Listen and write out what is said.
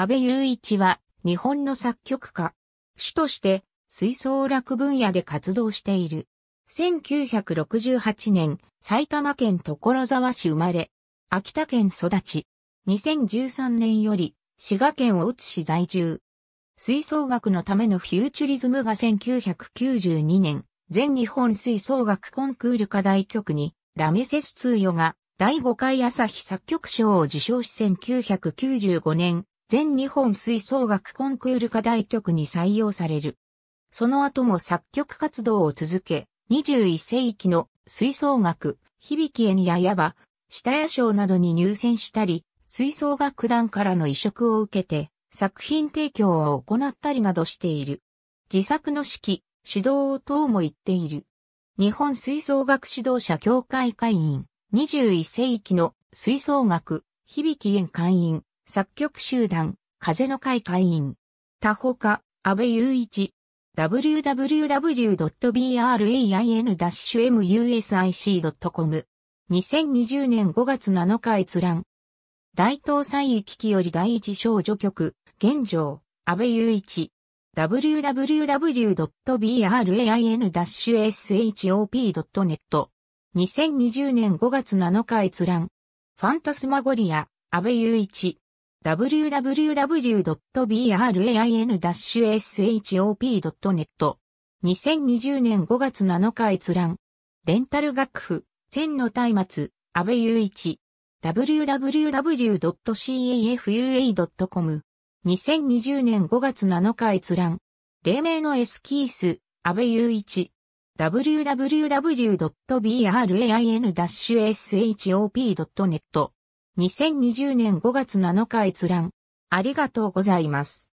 安倍雄一は日本の作曲家。主として吹奏楽分野で活動している。1968年、埼玉県所沢市生まれ、秋田県育ち。2013年より滋賀県大津市在住。吹奏楽のためのフューチュリズムが1992年、全日本吹奏楽コンクール課題曲に、ラメセス通与が第5回朝日作曲賞を受賞し1995年、全日本吹奏楽コンクール課題曲に採用される。その後も作曲活動を続け、21世紀の吹奏楽、響き絵にややば、下屋賞などに入選したり、吹奏楽団からの移植を受けて、作品提供を行ったりなどしている。自作の指揮、指導等も言っている。日本吹奏楽指導者協会会員、21世紀の吹奏楽、響き会員、作曲集団、風の会会員。他ほか、安倍雄一。www.brain-music.com。2020年5月7日閲覧。大東西域機より第一少女局、現状、安倍雄一。www.brain-shop.net。2020年5月7日閲覧。ファンタスマゴリア、安倍雄一。www.brain-shop.net。2020年5月7日閲覧。レンタル楽譜、千の松明、安部雄一。www.cafua.com。2020年5月7日閲覧。黎明のエスキース、安部雄一。www.brain-shop.net。2020年5月7日閲覧。ありがとうございます。